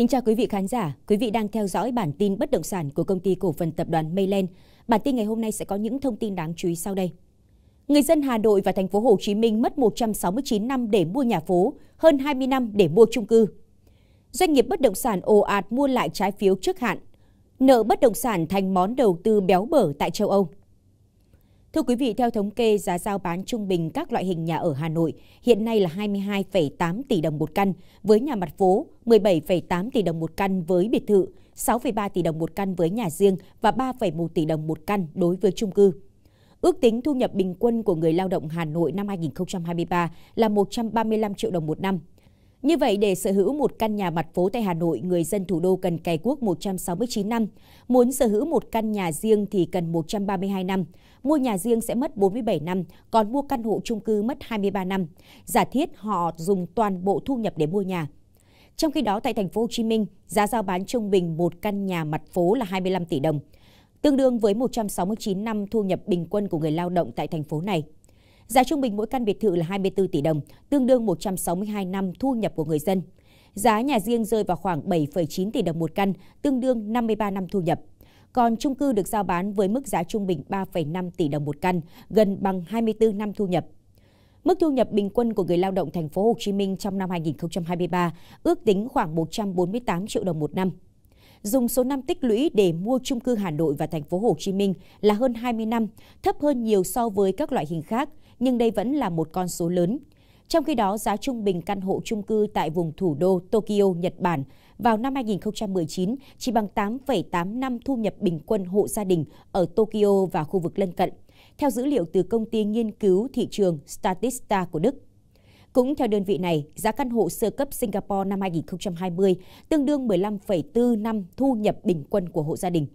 Kính chào quý vị khán giả, quý vị đang theo dõi bản tin bất động sản của công ty cổ phần tập đoàn Mayland. Bản tin ngày hôm nay sẽ có những thông tin đáng chú ý sau đây. Người dân Hà Nội và thành phố Hồ Chí Minh mất 169 năm để mua nhà phố, hơn 20 năm để mua chung cư. Doanh nghiệp bất động sản ồ ạt mua lại trái phiếu trước hạn. Nợ bất động sản thành món đầu tư béo bở tại châu Âu. Thưa quý vị, theo thống kê, giá giao bán trung bình các loại hình nhà ở Hà Nội hiện nay là 22,8 tỷ đồng một căn với nhà mặt phố, 17,8 tỷ đồng một căn với biệt thự, 6,3 tỷ đồng một căn với nhà riêng và 3,1 tỷ đồng một căn đối với chung cư. Ước tính thu nhập bình quân của người lao động Hà Nội năm 2023 là 135 triệu đồng một năm. Như vậy, để sở hữu một căn nhà mặt phố tại Hà Nội, người dân thủ đô cần cày quốc 169 năm. Muốn sở hữu một căn nhà riêng thì cần 132 năm. Mua nhà riêng sẽ mất 47 năm, còn mua căn hộ chung cư mất 23 năm. Giả thiết họ dùng toàn bộ thu nhập để mua nhà. Trong khi đó tại thành phố Hồ Chí Minh, giá giao bán trung bình một căn nhà mặt phố là 25 tỷ đồng, tương đương với 169 năm thu nhập bình quân của người lao động tại thành phố này. Giá trung bình mỗi căn biệt thự là 24 tỷ đồng, tương đương 162 năm thu nhập của người dân. Giá nhà riêng rơi vào khoảng 7,9 tỷ đồng một căn, tương đương 53 năm thu nhập. Còn chung cư được giao bán với mức giá trung bình 3,5 tỷ đồng một căn, gần bằng 24 năm thu nhập. Mức thu nhập bình quân của người lao động thành phố Hồ Chí Minh trong năm 2023 ước tính khoảng 148 triệu đồng một năm. Dùng số năm tích lũy để mua chung cư Hà Nội và thành phố Hồ Chí Minh là hơn 20 năm, thấp hơn nhiều so với các loại hình khác nhưng đây vẫn là một con số lớn. Trong khi đó, giá trung bình căn hộ chung cư tại vùng thủ đô Tokyo, Nhật Bản vào năm 2019 chỉ bằng 8,8 năm thu nhập bình quân hộ gia đình ở Tokyo và khu vực lân cận, theo dữ liệu từ công ty nghiên cứu thị trường Statista của Đức. Cũng theo đơn vị này, giá căn hộ sơ cấp Singapore năm 2020 tương đương 15,4 năm thu nhập bình quân của hộ gia đình.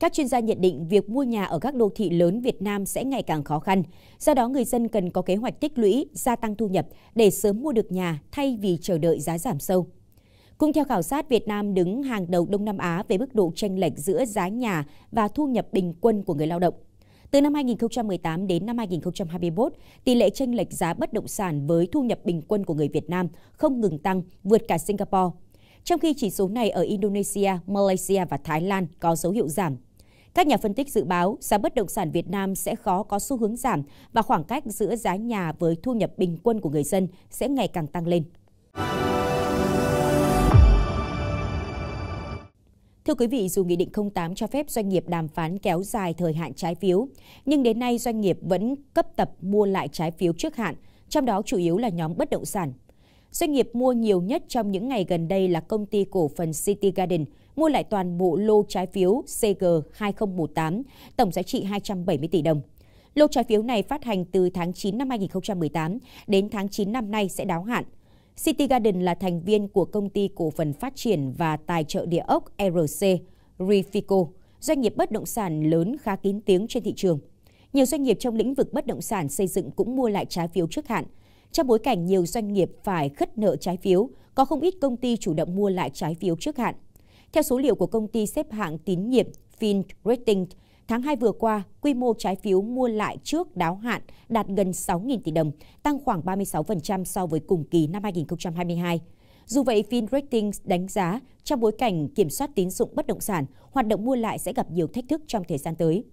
Các chuyên gia nhận định việc mua nhà ở các đô thị lớn Việt Nam sẽ ngày càng khó khăn, do đó người dân cần có kế hoạch tích lũy, gia tăng thu nhập để sớm mua được nhà thay vì chờ đợi giá giảm sâu. Cũng theo khảo sát, Việt Nam đứng hàng đầu Đông Nam Á về mức độ chênh lệch giữa giá nhà và thu nhập bình quân của người lao động. Từ năm 2018 đến năm 2021, tỷ lệ chênh lệch giá bất động sản với thu nhập bình quân của người Việt Nam không ngừng tăng, vượt cả Singapore. Trong khi chỉ số này ở Indonesia, Malaysia và Thái Lan có dấu hiệu giảm các nhà phân tích dự báo giá bất động sản Việt Nam sẽ khó có xu hướng giảm và khoảng cách giữa giá nhà với thu nhập bình quân của người dân sẽ ngày càng tăng lên. Thưa quý vị, dù Nghị định 08 cho phép doanh nghiệp đàm phán kéo dài thời hạn trái phiếu, nhưng đến nay doanh nghiệp vẫn cấp tập mua lại trái phiếu trước hạn, trong đó chủ yếu là nhóm bất động sản. Doanh nghiệp mua nhiều nhất trong những ngày gần đây là công ty cổ phần City Garden, mua lại toàn bộ lô trái phiếu CG2018, tổng giá trị 270 tỷ đồng. Lô trái phiếu này phát hành từ tháng 9 năm 2018 đến tháng 9 năm nay sẽ đáo hạn. City Garden là thành viên của công ty cổ phần phát triển và tài trợ địa ốc RC Rifico, doanh nghiệp bất động sản lớn khá kín tiếng trên thị trường. Nhiều doanh nghiệp trong lĩnh vực bất động sản xây dựng cũng mua lại trái phiếu trước hạn. Trong bối cảnh nhiều doanh nghiệp phải khất nợ trái phiếu, có không ít công ty chủ động mua lại trái phiếu trước hạn. Theo số liệu của công ty xếp hạng tín nhiệm Fin Rating, tháng 2 vừa qua, quy mô trái phiếu mua lại trước đáo hạn đạt gần 6.000 tỷ đồng, tăng khoảng 36% so với cùng kỳ năm 2022. Dù vậy, Fin Ratings đánh giá trong bối cảnh kiểm soát tín dụng bất động sản, hoạt động mua lại sẽ gặp nhiều thách thức trong thời gian tới.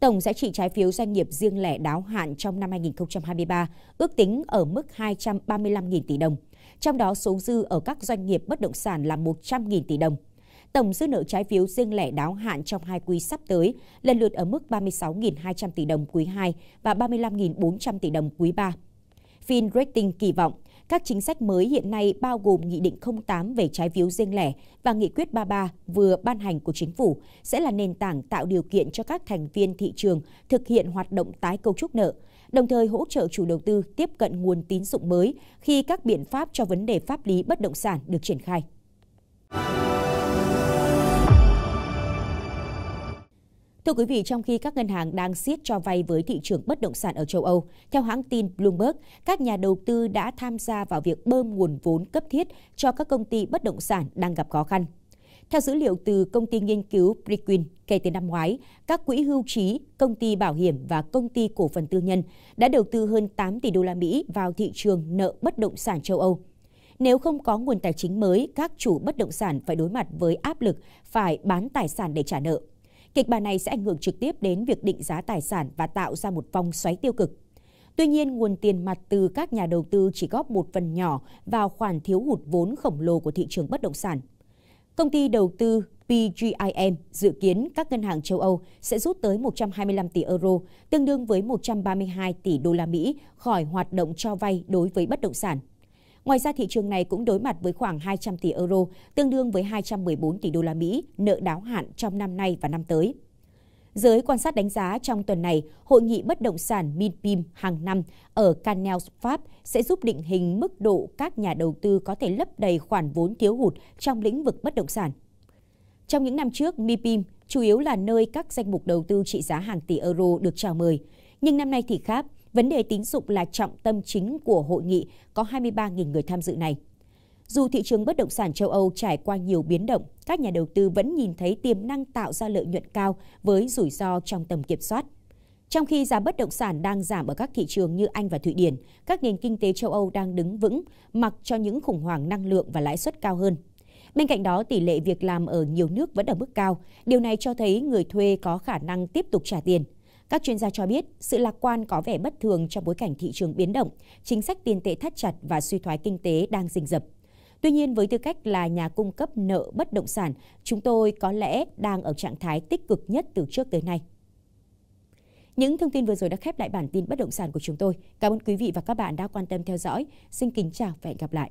Tổng giá trị trái phiếu doanh nghiệp riêng lẻ đáo hạn trong năm 2023 ước tính ở mức 235.000 tỷ đồng, trong đó số dư ở các doanh nghiệp bất động sản là 100.000 tỷ đồng tổng dư nợ trái phiếu riêng lẻ đáo hạn trong hai quý sắp tới lần lượt ở mức 36.200 tỷ đồng quý 2 và 35.400 tỷ đồng quý 3. Fin Rating kỳ vọng các chính sách mới hiện nay bao gồm Nghị định 08 về trái phiếu riêng lẻ và Nghị quyết 33 vừa ban hành của chính phủ sẽ là nền tảng tạo điều kiện cho các thành viên thị trường thực hiện hoạt động tái cấu trúc nợ, đồng thời hỗ trợ chủ đầu tư tiếp cận nguồn tín dụng mới khi các biện pháp cho vấn đề pháp lý bất động sản được triển khai. Thưa quý vị, trong khi các ngân hàng đang siết cho vay với thị trường bất động sản ở châu Âu, theo hãng tin Bloomberg, các nhà đầu tư đã tham gia vào việc bơm nguồn vốn cấp thiết cho các công ty bất động sản đang gặp khó khăn. Theo dữ liệu từ công ty nghiên cứu Prequin, kể từ năm ngoái, các quỹ hưu trí, công ty bảo hiểm và công ty cổ phần tư nhân đã đầu tư hơn 8 tỷ đô la Mỹ vào thị trường nợ bất động sản châu Âu. Nếu không có nguồn tài chính mới, các chủ bất động sản phải đối mặt với áp lực phải bán tài sản để trả nợ kịch bản này sẽ ảnh hưởng trực tiếp đến việc định giá tài sản và tạo ra một vòng xoáy tiêu cực. Tuy nhiên, nguồn tiền mặt từ các nhà đầu tư chỉ góp một phần nhỏ vào khoản thiếu hụt vốn khổng lồ của thị trường bất động sản. Công ty đầu tư PGIM dự kiến các ngân hàng châu Âu sẽ rút tới 125 tỷ euro, tương đương với 132 tỷ đô la Mỹ khỏi hoạt động cho vay đối với bất động sản. Ngoài ra thị trường này cũng đối mặt với khoảng 200 tỷ euro, tương đương với 214 tỷ đô la Mỹ nợ đáo hạn trong năm nay và năm tới. Giới quan sát đánh giá trong tuần này, hội nghị bất động sản Minpim hàng năm ở Cannes, Pháp sẽ giúp định hình mức độ các nhà đầu tư có thể lấp đầy khoản vốn thiếu hụt trong lĩnh vực bất động sản. Trong những năm trước, Mipim chủ yếu là nơi các danh mục đầu tư trị giá hàng tỷ euro được chào mời. Nhưng năm nay thì khác, Vấn đề tín dụng là trọng tâm chính của hội nghị có 23.000 người tham dự này. Dù thị trường bất động sản châu Âu trải qua nhiều biến động, các nhà đầu tư vẫn nhìn thấy tiềm năng tạo ra lợi nhuận cao với rủi ro trong tầm kiểm soát. Trong khi giá bất động sản đang giảm ở các thị trường như Anh và Thụy Điển, các nền kinh tế châu Âu đang đứng vững mặc cho những khủng hoảng năng lượng và lãi suất cao hơn. Bên cạnh đó, tỷ lệ việc làm ở nhiều nước vẫn ở mức cao. Điều này cho thấy người thuê có khả năng tiếp tục trả tiền. Các chuyên gia cho biết, sự lạc quan có vẻ bất thường trong bối cảnh thị trường biến động, chính sách tiền tệ thắt chặt và suy thoái kinh tế đang rình rập. Tuy nhiên, với tư cách là nhà cung cấp nợ bất động sản, chúng tôi có lẽ đang ở trạng thái tích cực nhất từ trước tới nay. Những thông tin vừa rồi đã khép lại bản tin bất động sản của chúng tôi. Cảm ơn quý vị và các bạn đã quan tâm theo dõi. Xin kính chào và hẹn gặp lại.